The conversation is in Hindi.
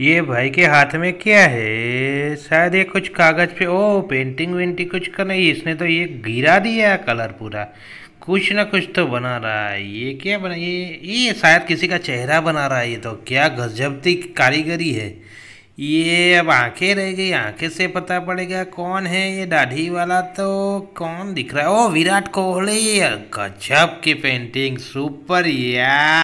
ये भाई के हाथ में क्या है शायद ये कुछ कागज़ पे ओ पेंटिंग वेंटिंग कुछ का नहीं इसने तो ये गिरा दिया कलर पूरा कुछ ना कुछ तो बना रहा है ये क्या बना ये ये शायद किसी का चेहरा बना रहा है ये तो क्या गजबती कारीगरी है ये अब आंखें रह गई आंखें से पता पड़ेगा कौन है ये दाढ़ी वाला तो कौन दिख रहा है ओ विराट कोहली गजब की पेंटिंग सुपर या